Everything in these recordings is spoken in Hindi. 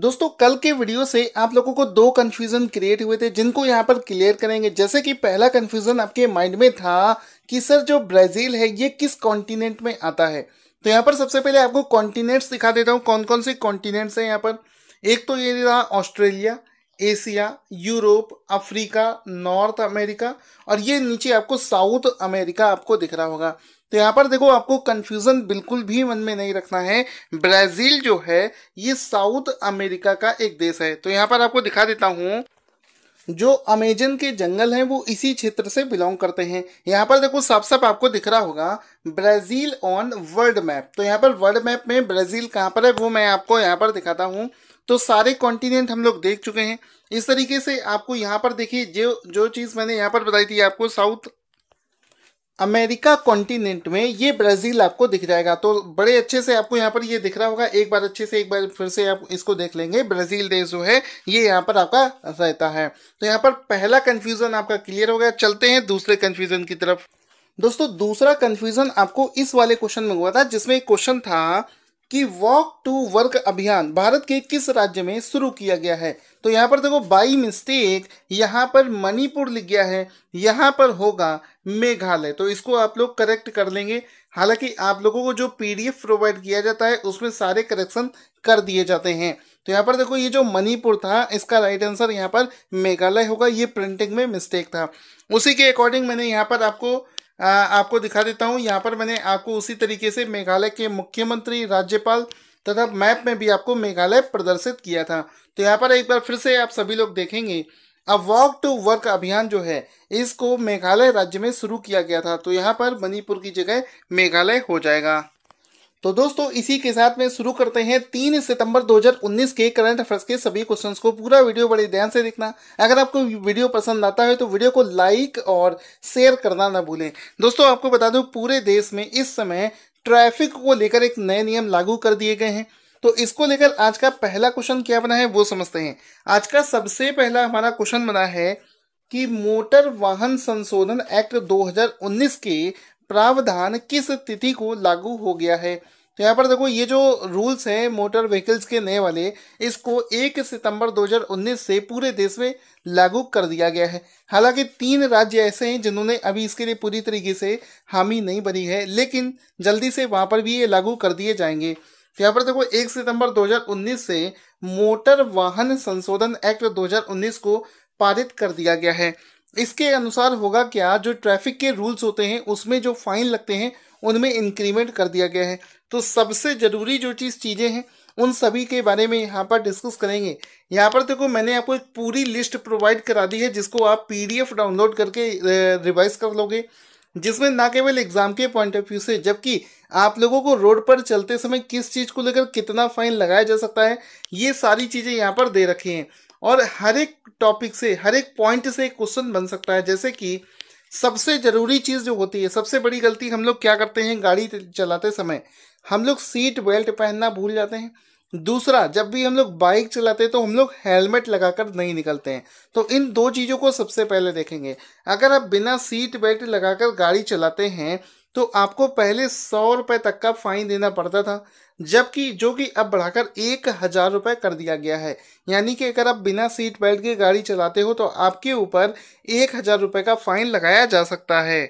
दोस्तों कल के वीडियो से आप लोगों को दो कन्फ्यूज़न क्रिएट हुए थे जिनको यहाँ पर क्लियर करेंगे जैसे कि पहला कन्फ्यूज़न आपके माइंड में था कि सर जो ब्राज़ील है ये किस कॉन्टिनेंट में आता है तो यहाँ पर सबसे पहले आपको कॉन्टिनेंट्स दिखा देता हूँ कौन कौन से कॉन्टिनेंट्स हैं यहाँ पर एक तो ये रहा Australia Asia Europe Africa North America और ये नीचे आपको साउथ अमेरिका आपको दिख रहा होगा तो यहाँ पर देखो आपको कंफ्यूजन बिल्कुल भी मन में नहीं रखना है ब्राजील जो है ये साउथ अमेरिका का एक देश है तो यहाँ पर आपको दिखा देता हूँ जो अमेजन के जंगल हैं वो इसी क्षेत्र से बिलोंग करते हैं यहाँ पर देखो साफ साफ आपको दिख रहा होगा ब्राज़ील ऑन वर्ल्ड मैप तो यहाँ पर वर्ल्ड मैप में ब्राज़ील कहाँ पर है वो मैं आपको यहाँ पर दिखाता हूँ तो सारे कॉन्टिनेंट हम लोग देख चुके हैं इस तरीके से आपको यहाँ पर देखिए जो जो चीज़ मैंने यहाँ पर बताई थी आपको साउथ अमेरिका कॉन्टिनेंट में ये ब्राजील आपको दिख जाएगा तो बड़े अच्छे से आपको यहाँ पर ये दिख रहा होगा एक बार अच्छे से एक बार फिर से आप इसको देख लेंगे ब्राजील देश जो है ये यहाँ पर आपका रहता है तो यहाँ पर पहला कन्फ्यूजन आपका क्लियर हो गया चलते हैं दूसरे कन्फ्यूजन की तरफ दोस्तों दूसरा कन्फ्यूजन आपको इस वाले क्वेश्चन में हुआ था जिसमें एक क्वेश्चन था कि वॉक टू वर्क अभियान भारत के किस राज्य में शुरू किया गया है तो यहाँ पर देखो बाई मिस्टेक यहाँ पर मणिपुर लिख गया है यहाँ पर होगा मेघालय तो इसको आप लोग करेक्ट कर लेंगे हालांकि आप लोगों को जो पीडीएफ प्रोवाइड किया जाता है उसमें सारे करेक्शन कर दिए जाते हैं तो यहाँ पर देखो ये जो मणिपुर था इसका राइट आंसर यहाँ पर मेघालय होगा ये प्रिंटिंग में मिस्टेक था उसी के अकॉर्डिंग मैंने यहाँ पर आपको आपको दिखा देता हूँ यहाँ पर मैंने आपको उसी तरीके से मेघालय के मुख्यमंत्री राज्यपाल तथा मैप में भी आपको मेघालय प्रदर्शित किया था तो यहाँ पर एक बार फिर से आप सभी लोग देखेंगे अब वॉक टू वर्क अभियान जो है इसको मेघालय राज्य में शुरू किया गया था तो यहाँ पर मणिपुर की जगह मेघालय हो जाएगा तो दोस्तों इसी के साथ में शुरू करते हैं तीन सितंबर 2019 के करंट अफेयर्स के सभी क्वेश्चंस को पूरा वीडियो बड़े ध्यान से देखना अगर आपको वीडियो पसंद आता है तो वीडियो को लाइक और शेयर करना ना भूलें दोस्तों आपको बता दूं पूरे देश में इस समय ट्रैफिक को लेकर एक नए नियम लागू कर दिए गए हैं तो इसको लेकर आज का पहला क्वेश्चन क्या बना है वो समझते हैं आज का सबसे पहला हमारा क्वेश्चन बना है कि मोटर वाहन संशोधन एक्ट 2019 के प्रावधान किस तिथि को लागू हो गया है तो यहाँ पर देखो ये जो रूल्स हैं मोटर व्हीकल्स के नए वाले इसको 1 सितंबर 2019 से पूरे देश में लागू कर दिया गया है हालांकि तीन राज्य ऐसे हैं जिन्होंने अभी इसके लिए पूरी तरीके से हामी नहीं भरी है लेकिन जल्दी से वहाँ पर भी ये लागू कर दिए जाएंगे तो यहाँ पर देखो 1 सितंबर 2019 से मोटर वाहन संशोधन एक्ट 2019 को पारित कर दिया गया है इसके अनुसार होगा क्या जो ट्रैफिक के रूल्स होते हैं उसमें जो फाइन लगते हैं उनमें इंक्रीमेंट कर दिया गया है तो सबसे ज़रूरी जो चीज़ चीज़ें हैं उन सभी के बारे में यहाँ पर डिस्कस करेंगे यहाँ पर देखो मैंने आपको एक पूरी लिस्ट प्रोवाइड करा दी है जिसको आप पीडीएफ डाउनलोड करके रिवाइज कर लोगे जिसमें ना केवल एग्जाम के पॉइंट ऑफ व्यू से जबकि आप लोगों को रोड पर चलते समय किस चीज़ को लेकर कितना फाइन लगाया जा सकता है ये सारी चीज़ें यहाँ पर दे रखी हैं और हर एक टॉपिक से हर एक पॉइंट से क्वेश्चन बन सकता है जैसे कि सबसे ज़रूरी चीज़ जो होती है सबसे बड़ी गलती हम लोग क्या करते हैं गाड़ी चलाते समय हम लोग सीट बेल्ट पहनना भूल जाते हैं दूसरा जब भी हम लोग बाइक चलाते हैं तो हम लोग हेलमेट लगाकर नहीं निकलते हैं तो इन दो चीज़ों को सबसे पहले देखेंगे अगर आप बिना सीट बेल्ट लगाकर गाड़ी चलाते हैं तो आपको पहले सौ रुपये तक का फाइन देना पड़ता था जबकि जो कि अब बढ़ाकर एक हज़ार रुपये कर दिया गया है यानी कि अगर आप बिना सीट बेल्ट के गाड़ी चलाते हो तो आपके ऊपर एक हज़ार रुपये का फाइन लगाया जा सकता है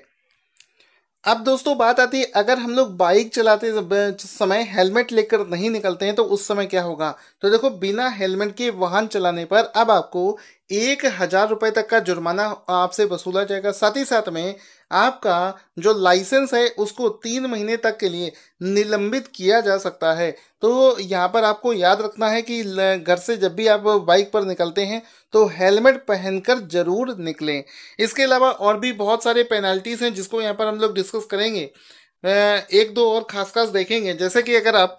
अब दोस्तों बात आती है अगर हम लोग बाइक चलाते समय हेलमेट लेकर नहीं निकलते हैं तो उस समय क्या होगा तो देखो बिना हेलमेट के वाहन चलाने पर अब आपको एक हज़ार रुपये तक का जुर्माना आपसे वसूला जाएगा साथ ही साथ में आपका जो लाइसेंस है उसको तीन महीने तक के लिए निलंबित किया जा सकता है तो यहाँ पर आपको याद रखना है कि घर से जब भी आप बाइक पर निकलते हैं तो हेलमेट पहनकर ज़रूर निकलें इसके अलावा और भी बहुत सारे पेनल्टीज़ हैं जिसको यहाँ पर हम लोग डिस्कस करेंगे एक दो और खास खास देखेंगे जैसे कि अगर आप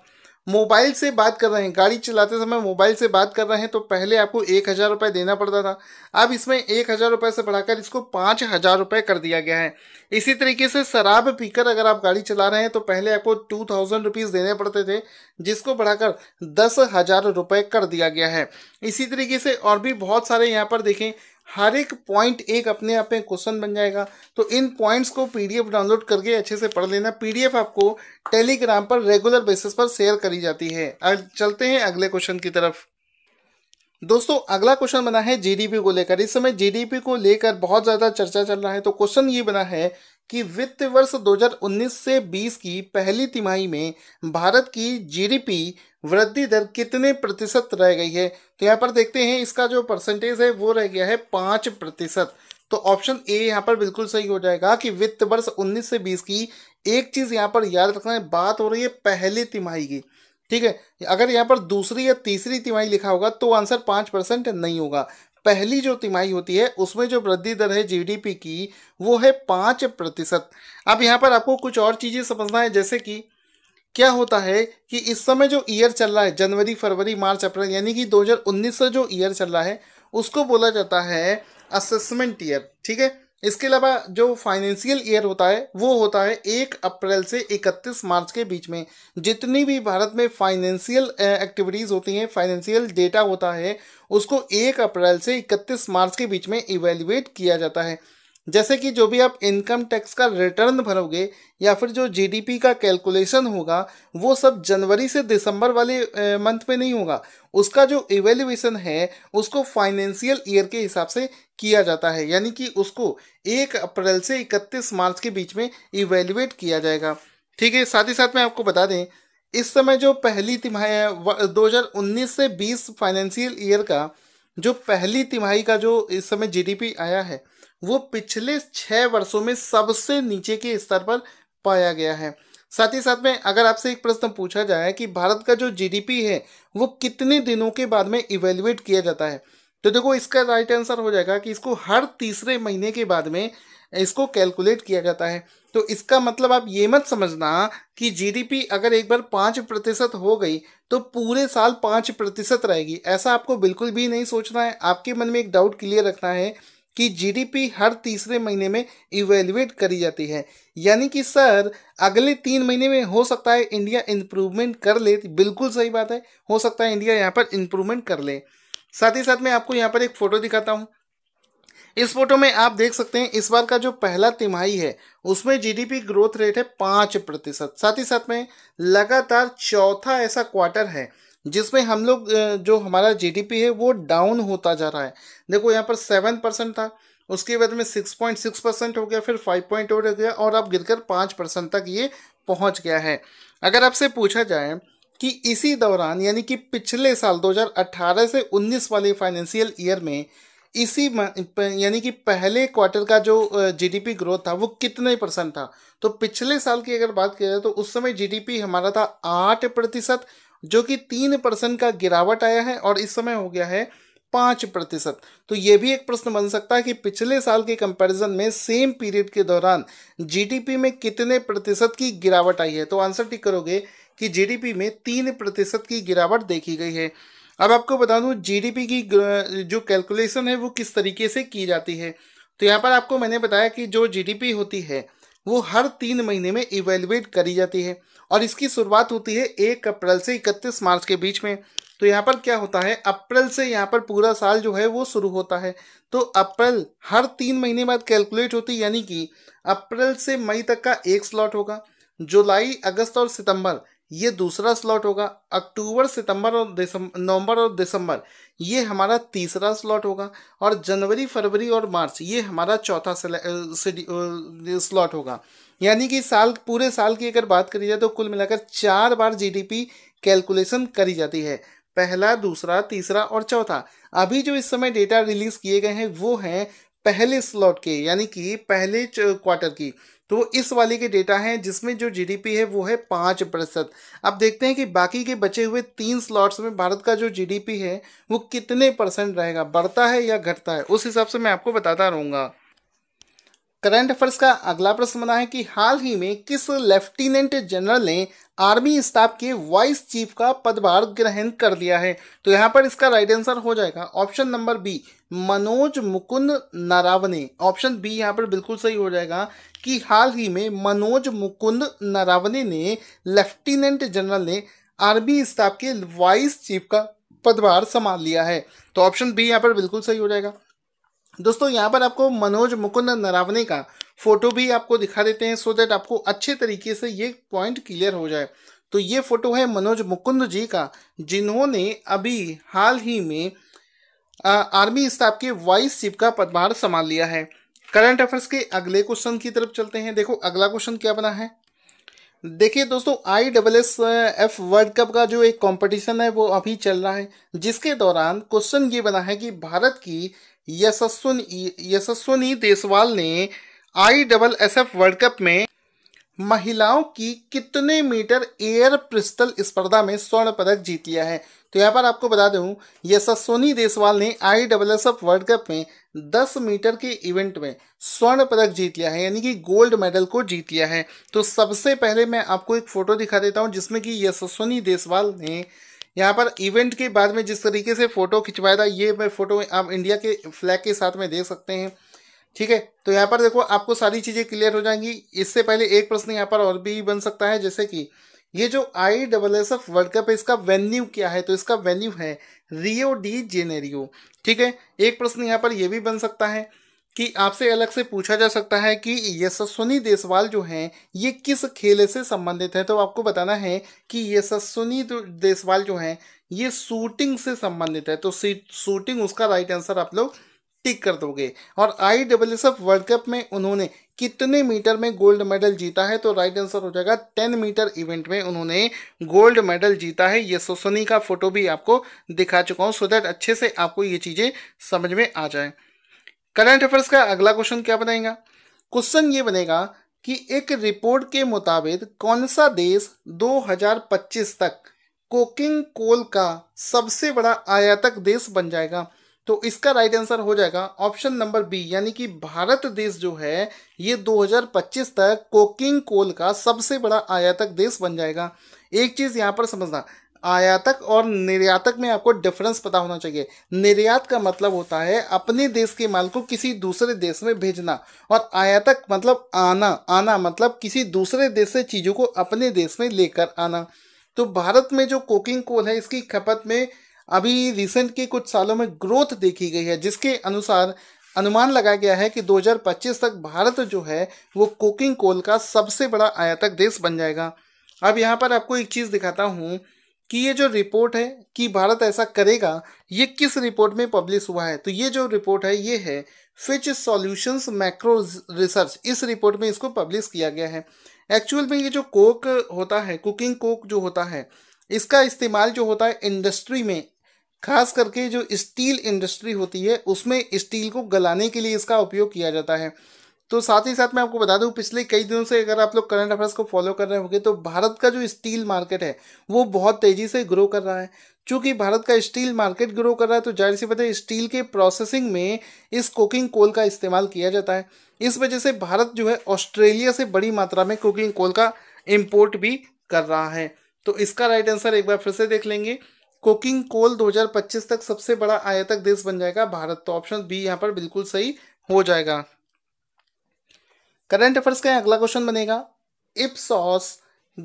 मोबाइल से बात कर रहे हैं गाड़ी चलाते समय मोबाइल से बात कर रहे हैं तो पहले आपको एक हज़ार रुपये देना पड़ता था अब इसमें एक हज़ार रुपये से बढ़ाकर इसको पाँच हज़ार रुपये कर दिया गया है इसी तरीके से शराब पीकर अगर आप गाड़ी चला रहे हैं तो पहले आपको टू थाउजेंड रुपीज़ देने पड़ते थे जिसको बढ़ाकर दस हज़ार रुपये कर दिया गया है इसी तरीके से और भी बहुत सारे यहाँ पर देखें हर एक पॉइंट एक अपने आप में क्वेश्चन बन जाएगा तो इन पॉइंट्स को पीडीएफ डाउनलोड करके अच्छे से पढ़ लेना पीडीएफ आपको टेलीग्राम पर रेगुलर बेसिस पर शेयर करी जाती है चलते हैं अगले क्वेश्चन की तरफ दोस्तों अगला क्वेश्चन बना है जीडीपी को लेकर इस समय जीडीपी को लेकर बहुत ज़्यादा चर्चा चल रहा है तो क्वेश्चन ये बना है कि वित्त वर्ष 2019 से 20 की पहली तिमाही में भारत की जीडीपी वृद्धि दर कितने प्रतिशत रह गई है तो यहाँ पर देखते हैं इसका जो परसेंटेज है वो रह गया है पाँच प्रतिशत तो ऑप्शन ए यहाँ पर बिल्कुल सही हो जाएगा कि वित्त वर्ष 19 से 20 की एक चीज़ यहाँ पर याद रखना है बात हो रही है पहली तिमाही की ठीक है अगर यहाँ पर दूसरी या तीसरी तिमाही लिखा होगा तो आंसर पाँच परसेंट नहीं होगा पहली जो तिमाही होती है उसमें जो वृद्धि दर है जीडीपी की वो है पाँच प्रतिशत अब यहाँ पर आपको कुछ और चीज़ें समझना है जैसे कि क्या होता है कि इस समय जो ईयर चल रहा है जनवरी फरवरी मार्च अप्रैल यानी कि 2019 से जो ईयर चल रहा है उसको बोला जाता है असेसमेंट ईयर ठीक है इसके अलावा जो फाइनेंशियल ईयर होता है वो होता है एक अप्रैल से इकतीस मार्च के बीच में जितनी भी भारत में फाइनेंशियल एक्टिविटीज़ होती हैं फाइनेंशियल डेटा होता है उसको एक अप्रैल से इकतीस मार्च के बीच में इवेल्युएट किया जाता है जैसे कि जो भी आप इनकम टैक्स का रिटर्न भरोगे या फिर जो जीडीपी का कैलकुलेशन होगा वो सब जनवरी से दिसंबर वाले मंथ में नहीं होगा उसका जो इवेल्युएशन है उसको फाइनेंशियल ईयर के हिसाब से किया जाता है यानी कि उसको एक अप्रैल से इकतीस मार्च के बीच में इवेल्युएट किया जाएगा ठीक है साथ ही साथ मैं आपको बता दें इस समय जो पहली तिमाही है दो से 20 फाइनेंशियल ईयर का जो पहली तिमाही का जो इस समय जीडीपी आया है वो पिछले छः वर्षों में सबसे नीचे के स्तर पर पाया गया है साथ ही साथ में अगर आपसे एक प्रश्न पूछा जाए कि भारत का जो जीडीपी है वो कितने दिनों के बाद में इवेल्युएट किया जाता है तो देखो इसका राइट आंसर हो जाएगा कि इसको हर तीसरे महीने के बाद में इसको कैलकुलेट किया जाता है तो इसका मतलब आप ये मत समझना कि जीडीपी अगर एक बार पाँच प्रतिशत हो गई तो पूरे साल पाँच प्रतिशत रहेगी ऐसा आपको बिल्कुल भी नहीं सोचना है आपके मन में एक डाउट क्लियर रखना है कि जीडीपी हर तीसरे महीने में इवेल्युएट करी जाती है यानी कि सर अगले तीन महीने में हो सकता है इंडिया इम्प्रूवमेंट कर ले बिल्कुल सही बात है हो सकता है इंडिया यहाँ पर इम्प्रूवमेंट कर ले साथ ही साथ मैं आपको यहाँ पर एक फ़ोटो दिखाता हूँ इस फोटो में आप देख सकते हैं इस बार का जो पहला तिमाही है उसमें जीडीपी ग्रोथ रेट है पाँच प्रतिशत साथ ही साथ में लगातार चौथा ऐसा क्वार्टर है जिसमें हम लोग जो हमारा जीडीपी है वो डाउन होता जा रहा है देखो यहाँ पर सेवन परसेंट था उसके बाद में सिक्स पॉइंट सिक्स परसेंट हो गया फिर फाइव पॉइंट हो गया और अब गिरकर पाँच परसेंट तक ये पहुँच गया है अगर आपसे पूछा जाए कि इसी दौरान यानी कि पिछले साल 2018 से 19 वाले फाइनेंशियल ईयर में इसी यानी कि पहले क्वार्टर का जो जीडीपी ग्रोथ था वो कितने परसेंट था तो पिछले साल की अगर बात किया जाए तो उस समय जीडीपी हमारा था आठ प्रतिशत जो कि तीन परसेंट का गिरावट आया है और इस समय हो गया है पाँच प्रतिशत तो ये भी एक प्रश्न बन सकता है कि पिछले साल के कंपैरिजन में सेम पीरियड के दौरान जीडीपी में कितने प्रतिशत की गिरावट आई है तो आंसर ठीक करोगे कि जीडीपी में तीन प्रतिशत की गिरावट देखी गई है अब आपको बता दूं जीडीपी की जो कैलकुलेशन है वो किस तरीके से की जाती है तो यहाँ पर आपको मैंने बताया कि जो जीडीपी होती है वो हर तीन महीने में इवेलुएट करी जाती है और इसकी शुरुआत होती है एक अप्रैल से इकतीस मार्च के बीच में तो यहाँ पर क्या होता है अप्रैल से यहाँ पर पूरा साल जो है वो शुरू होता है तो अप्रैल हर तीन महीने बाद कैलकुलेट होती है यानी कि अप्रैल से मई तक का एक स्लॉट होगा जुलाई अगस्त और सितंबर ये दूसरा स्लॉट होगा अक्टूबर सितंबर और नवंबर और दिसंबर ये हमारा तीसरा स्लॉट होगा और जनवरी फरवरी और मार्च ये हमारा चौथा स्लॉट होगा यानी कि साल पूरे साल की अगर बात करी जाए तो कुल मिलाकर चार बार जीडीपी कैलकुलेशन करी जाती है पहला दूसरा तीसरा और चौथा अभी जो इस समय डेटा रिलीज किए गए हैं वो हैं पहले स्लॉट के यानी कि पहले क्वार्टर की तो इस वाले के डेटा हैं जिसमें जो जीडीपी है वो है पाँच प्रतिशत अब देखते हैं कि बाकी के बचे हुए तीन स्लॉट्स में भारत का जो जीडीपी है वो कितने परसेंट रहेगा बढ़ता है या घटता है उस हिसाब से मैं आपको बताता रहूँगा करंट अफेयर्स का अगला प्रश्न बना है कि हाल ही में किस लेफ्टिनेंट जनरल ने आर्मी स्टाफ के वाइस चीफ का पदभार ग्रहण कर लिया है तो यहाँ पर इसका राइट आंसर हो जाएगा option number B Manoj Mukund Naravane option B यहाँ पर बिल्कुल सही हो जाएगा कि हाल ही में मनोज मुकुंद नरावने ने लेफ्टिनेंट जनरल ने आर्मी स्टाफ के वाइस चीफ का पदभार संभाल लिया है तो ऑप्शन बी यहाँ पर बिल्कुल सही हो जाएगा दोस्तों यहाँ पर आपको मनोज मुकुंद नरावने का फोटो भी आपको दिखा देते हैं सो देट आपको अच्छे तरीके से ये पॉइंट क्लियर हो जाए तो ये फोटो है मनोज मुकुंद जी का जिन्होंने अभी हाल ही में आ, आर्मी स्टाफ के वाइस चीफ का पदभार संभाल लिया है करंट अफेयर्स के अगले क्वेश्चन की तरफ चलते हैं देखो अगला क्वेश्चन क्या बना है देखिए दोस्तों I double S F world cup का जो एक कंपटीशन है वो अभी चल रहा है जिसके दौरान क्वेश्चन ये बना है कि भारत की यशस्वनी यशस्वनी देसवाल ने I double S F world cup में महिलाओं की कितने मीटर एयर पिस्टल स्पर्धा में स्वर्ण पदक जीत लिया है तो यहाँ पर आपको बता दूँ यशस्वनी देसवाल ने I double S F world cup में 10 मीटर के इवेंट में स्वर्ण पदक जीत लिया है यानी कि गोल्ड मेडल को जीत लिया है तो सबसे पहले मैं आपको एक फ़ोटो दिखा देता हूँ जिसमें कि यशस्वनी देसवाल ने यहाँ पर इवेंट के बाद में जिस तरीके से फ़ोटो खिंचवाया था ये मैं फ़ोटो आप इंडिया के फ्लैग के साथ में देख सकते हैं ठीक है तो यहाँ पर देखो आपको सारी चीज़ें क्लियर हो जाएंगी इससे पहले एक प्रश्न यहाँ पर और भी बन सकता है जैसे कि ये जो I double S F world cup है इसका वेन्यू क्या है तो इसका वेन्यू है रियो डी जेनेरियो ठीक है एक प्रश्न यहाँ पर यह भी बन सकता है कि आपसे अलग से पूछा जा सकता है कि यशस्वनी देसवाल जो हैं ये किस खेल से संबंधित है तो आपको बताना है कि यशस्वनी देसवाल जो हैं ये शूटिंग से संबंधित है तो शूटिंग उसका राइट आंसर आप लोग टिक कर दोगे और I W S F world cup में उन्होंने कितने मीटर में गोल्ड मेडल जीता है तो राइट आंसर हो जाएगा टेन मीटर इवेंट में उन्होंने गोल्ड मेडल जीता है ये सोसनी का फोटो भी आपको दिखा चुका हूँ सो दैट अच्छे से आपको ये चीज़ें समझ में आ जाए करंट अफेयर्स का अगला क्वेश्चन क्या बनेगा क्वेश्चन ये बनेगा कि एक रिपोर्ट के मुताबिक कौन सा देश 2025 तक कोकिंग कोल का सबसे बड़ा आयातक देश बन जाएगा तो इसका राइट आंसर हो जाएगा ऑप्शन नंबर बी यानी कि भारत देश जो है ये 2025 तक कोकिंग कोल का सबसे बड़ा आयातक देश बन जाएगा एक चीज़ यहाँ पर समझना आयातक और निर्यातक में आपको डिफरेंस पता होना चाहिए निर्यात का मतलब होता है अपने देश के माल को किसी दूसरे देश में भेजना और आयातक मतलब आना आना मतलब किसी दूसरे देश से चीज़ों को अपने देश में लेकर आना तो भारत में जो कोकिंग कोल है इसकी खपत में अभी रिसेंट के कुछ सालों में ग्रोथ देखी गई है जिसके अनुसार अनुमान लगाया गया है कि 2025 तक भारत जो है वो कोकिंग कोल का सबसे बड़ा आयातक देश बन जाएगा अब यहाँ पर आपको एक चीज़ दिखाता हूँ कि ये जो रिपोर्ट है कि भारत ऐसा करेगा ये किस रिपोर्ट में पब्लिश हुआ है तो ये जो रिपोर्ट है ये है फिच सॉल्यूशंस मैक्रो रिसर्च इस रिपोर्ट में इसको पब्लिश किया गया है एक्चुअल में ये जो कोक होता है कुकिंग कोक जो होता है इसका इस्तेमाल जो होता है इंडस्ट्री में खास करके जो स्टील इंडस्ट्री होती है उसमें स्टील को गलाने के लिए इसका उपयोग किया जाता है तो साथ ही साथ मैं आपको बता दूं पिछले कई दिनों से अगर आप लोग करंट अफेयर्स को फॉलो कर रहे होंगे तो भारत का जो स्टील मार्केट है वो बहुत तेज़ी से ग्रो कर रहा है चूंकि भारत का स्टील मार्केट ग्रो कर रहा है तो जाहिर सी बात है स्टील के प्रोसेसिंग में इस कुकिंग कोल का इस्तेमाल किया जाता है इस वजह से भारत जो है ऑस्ट्रेलिया से बड़ी मात्रा में कुकिंग कोल का इम्पोर्ट भी कर रहा है तो इसका राइट आंसर एक बार फिर से देख लेंगे कुकिंग कोल 2025 तक सबसे बड़ा आयातक देश बन जाएगा भारत तो ऑप्शन बी यहाँ पर बिल्कुल सही हो जाएगा करंट अफेयर्स का अगला क्वेश्चन बनेगा इप्सॉस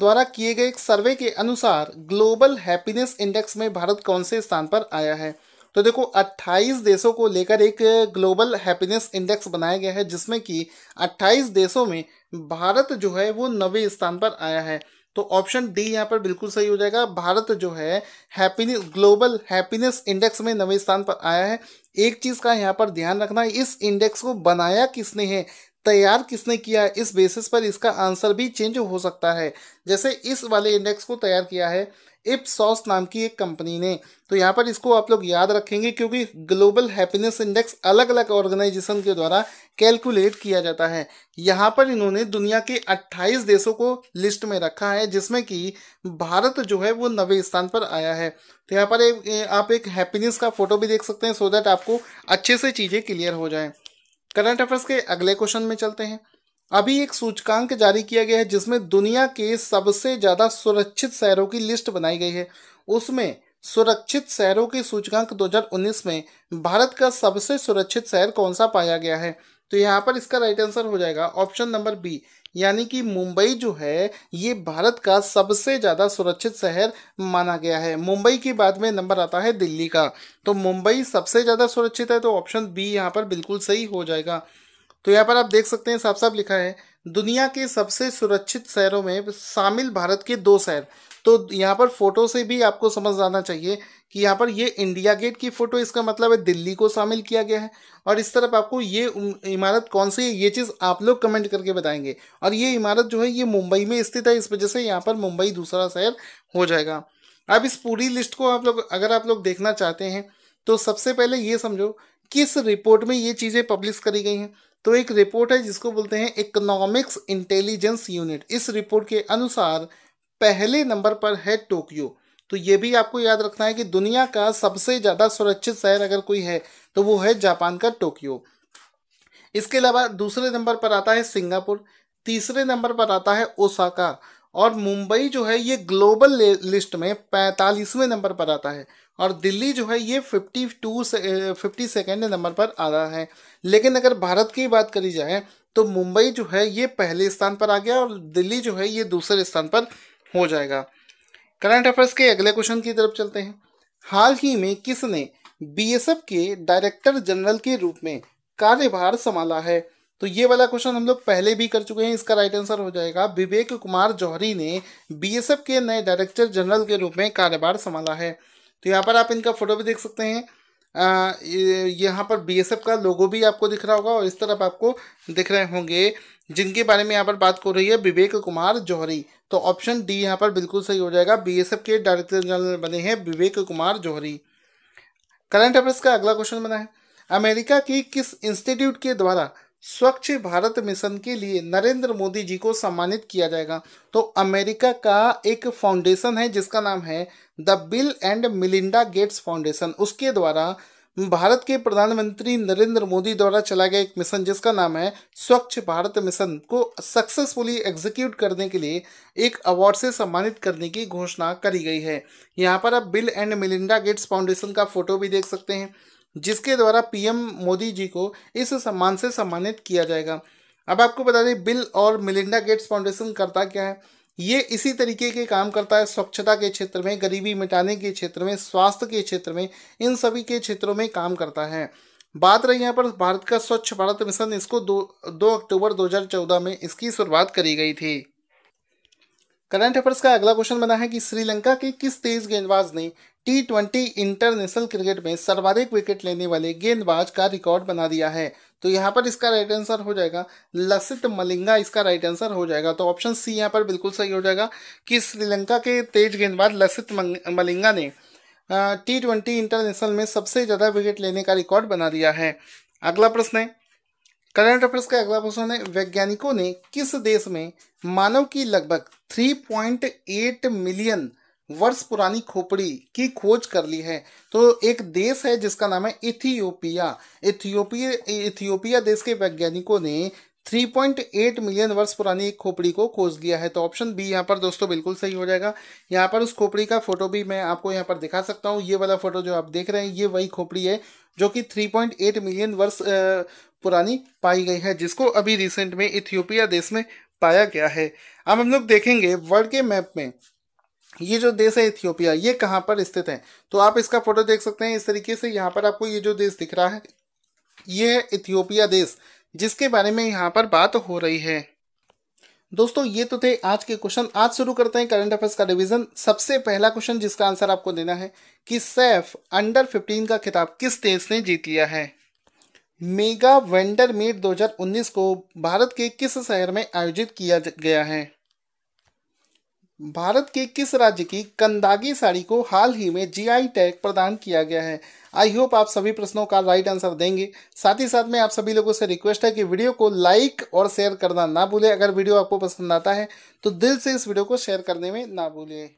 द्वारा किए गए एक सर्वे के अनुसार ग्लोबल हैप्पीनेस इंडेक्स में भारत कौन से स्थान पर आया है तो देखो 28 देशों को लेकर एक ग्लोबल हैप्पीनेस इंडेक्स बनाया गया है जिसमें कि 28 देशों में भारत जो है वो नवे स्थान पर आया है तो ऑप्शन डी यहाँ पर बिल्कुल सही हो जाएगा भारत जो है हैप्पीनेस ग्लोबल हैप्पीनेस इंडेक्स में नवे स्थान पर आया है एक चीज़ का यहाँ पर ध्यान रखना इस इंडेक्स को बनाया किसने है तैयार किसने किया इस बेसिस पर इसका आंसर भी चेंज हो सकता है जैसे इस वाले इंडेक्स को तैयार किया है इपसॉस नाम की एक कंपनी ने तो यहाँ पर इसको आप लोग याद रखेंगे क्योंकि ग्लोबल हैप्पीनेस इंडेक्स अलग अलग ऑर्गेनाइजेशन के द्वारा कैलकुलेट किया जाता है यहाँ पर इन्होंने दुनिया के 28 देशों को लिस्ट में रखा है जिसमें कि भारत जो है वो नवे स्थान पर आया है तो यहाँ पर एक आप एक हैप्पीनेस का फोटो भी देख सकते हैं सो so दैट आपको अच्छे से चीज़ें क्लियर हो जाएँ करंट अफेयर्स के अगले क्वेश्चन में चलते हैं अभी एक सूचकांक जारी किया गया है जिसमें दुनिया के सबसे ज़्यादा सुरक्षित शहरों की लिस्ट बनाई गई है उसमें सुरक्षित शहरों के सूचकांक 2019 में भारत का सबसे सुरक्षित शहर कौन सा पाया गया है तो यहाँ पर इसका राइट आंसर हो जाएगा ऑप्शन नंबर बी यानी कि मुंबई जो है ये भारत का सबसे ज़्यादा सुरक्षित शहर माना गया है मुंबई की बाद में नंबर आता है दिल्ली का तो मुंबई सबसे ज़्यादा सुरक्षित है तो ऑप्शन बी यहाँ पर बिल्कुल सही हो जाएगा तो यहाँ पर आप देख सकते हैं साफ साफ लिखा है दुनिया के सबसे सुरक्षित शहरों में शामिल भारत के दो शहर तो यहाँ पर फोटो से भी आपको समझ आना चाहिए कि यहाँ पर ये इंडिया गेट की फ़ोटो इसका मतलब है दिल्ली को शामिल किया गया है और इस तरफ आपको ये इमारत कौन सी है ये चीज़ आप लोग कमेंट करके बताएंगे और ये इमारत जो है ये मुंबई में स्थित है इस वजह से यहाँ पर मुंबई दूसरा शहर हो जाएगा अब इस पूरी लिस्ट को आप लोग अगर आप लोग देखना चाहते हैं तो सबसे पहले ये समझो किस रिपोर्ट में ये चीज़ें पब्लिश करी गई हैं तो एक रिपोर्ट है जिसको बोलते हैं इकोनॉमिक्स इंटेलिजेंस यूनिट इस रिपोर्ट के अनुसार पहले नंबर पर है टोक्यो तो ये भी आपको याद रखना है कि दुनिया का सबसे ज़्यादा सुरक्षित शहर अगर कोई है तो वो है जापान का टोक्यो इसके अलावा दूसरे नंबर पर आता है सिंगापुर तीसरे नंबर पर आता है ओसाका और मुंबई जो है ये ग्लोबल लिस्ट में पैंतालीसवें नंबर पर आता है और दिल्ली जो है ये फिफ्टी टू से फिफ्टी सेकेंड नंबर पर आ रहा है लेकिन अगर भारत की बात करी जाए तो मुंबई जो है ये पहले स्थान पर आ गया और दिल्ली जो है ये दूसरे स्थान पर हो जाएगा करंट अफेयर्स के अगले क्वेश्चन की तरफ चलते हैं हाल ही में किसने बीएसएफ के डायरेक्टर जनरल के रूप में कार्यभार संभाला है तो ये वाला क्वेश्चन हम लोग पहले भी कर चुके हैं इसका राइट आंसर हो जाएगा विवेक कुमार जौहरी ने बीएसएफ के नए डायरेक्टर जनरल के रूप में कार्यभार संभाला है तो यहाँ पर आप इनका फोटो भी देख सकते हैं यहाँ पर एफ का लोगो भी आपको दिख रहा होगा और इस तरफ आपको दिख रहे होंगे जिनके बारे में यहाँ पर बात कर रही है विवेक कुमार जौहरी तो ऑप्शन डी यहाँ पर बिल्कुल सही हो जाएगा एफ के डायरेक्टर जनरल बने हैं विवेक कुमार जौहरी करंट अफेयर्स का अगला क्वेश्चन बना है अमेरिका की किस इंस्टीट्यूट के द्वारा स्वच्छ भारत मिशन के लिए नरेंद्र मोदी जी को सम्मानित किया जाएगा तो अमेरिका का एक फाउंडेशन है जिसका नाम है the Bill and Melinda Gates Foundation उसके द्वारा भारत के प्रधानमंत्री नरेंद्र मोदी द्वारा चलाया गया एक मिशन जिसका नाम है स्वच्छ भारत मिशन को सक्सेसफुली एग्जीक्यूट करने के लिए एक अवार्ड से सम्मानित करने की घोषणा करी गई है यहाँ पर आप Bill and Melinda Gates Foundation का फोटो भी देख सकते हैं जिसके द्वारा पीएम मोदी जी को इस सम्मान से सम्मानित किया जाएगा अब आपको बता दें बिल और मिलिंडा गेट्स फाउंडेशन करता क्या है ये इसी तरीके के काम करता है स्वच्छता के क्षेत्र में गरीबी मिटाने के क्षेत्र में स्वास्थ्य के क्षेत्र में इन सभी के क्षेत्रों में काम करता है बात रही यहाँ पर भारत का स्वच्छ भारत मिशन इसको दो दो अक्टूबर 2014 में इसकी शुरुआत करी गई थी करंट अफेयर्स का अगला क्वेश्चन बना है कि श्रीलंका के किस तेज गेंदबाज ने टी ट्वेंटी इंटरनेशनल क्रिकेट में सर्वाधिक विकेट लेने वाले गेंदबाज का रिकॉर्ड बना दिया है तो यहाँ पर इसका राइट आंसर हो जाएगा लसित मलिंगा इसका राइट आंसर हो जाएगा तो ऑप्शन सी यहाँ पर बिल्कुल सही हो जाएगा कि श्रीलंका के तेज गेंदबाज लसित मलिंगा ने टी ट्वेंटी इंटरनेशनल में सबसे ज़्यादा विकेट लेने का रिकॉर्ड बना दिया है अगला प्रश्न है करंट अफेयर्स का अगला प्रश्न है वैज्ञानिकों ने किस देश में मानव की लगभग 3.8 मिलियन वर्ष पुरानी खोपड़ी की खोज कर ली है तो एक देश है जिसका नाम है इथियोपिया इथियोपिया इथियोपिया देश के वैज्ञानिकों ने 3.8 मिलियन वर्ष पुरानी एक खोपड़ी को खोज लिया है तो ऑप्शन बी यहाँ पर दोस्तों बिल्कुल सही हो जाएगा यहाँ पर उस खोपड़ी का फोटो भी मैं आपको यहाँ पर दिखा सकता हूँ ये वाला फोटो जो आप देख रहे हैं ये वही खोपड़ी है जो कि 3.8 मिलियन वर्ष पुरानी पाई गई है जिसको अभी रिसेंट में इथियोपिया देश में पाया गया है अब हम लोग देखेंगे वर्ल्ड के मैप में ये जो देश है इथियोपिया ये कहाँ पर स्थित है तो आप इसका फोटो देख सकते हैं इस तरीके से यहाँ पर आपको ये जो देश दिख रहा है ये है इथियोपिया देश जिसके बारे में यहाँ पर बात हो रही है दोस्तों ये तो थे आज के क्वेश्चन आज शुरू करते हैं करंट अफेयर्स का रिवीजन सबसे पहला क्वेश्चन जिसका आंसर आपको देना है कि सैफ अंडर 15 का खिताब किस देश ने जीत लिया है मेगा वेंडर मीट 2019 को भारत के किस शहर में आयोजित किया गया है भारत के किस राज्य की कंदागी साड़ी को हाल ही में जीआई टैग प्रदान किया गया है आई होप आप सभी प्रश्नों का राइट आंसर देंगे साथ ही साथ में आप सभी लोगों से रिक्वेस्ट है कि वीडियो को लाइक और शेयर करना ना भूलें अगर वीडियो आपको पसंद आता है तो दिल से इस वीडियो को शेयर करने में ना भूलें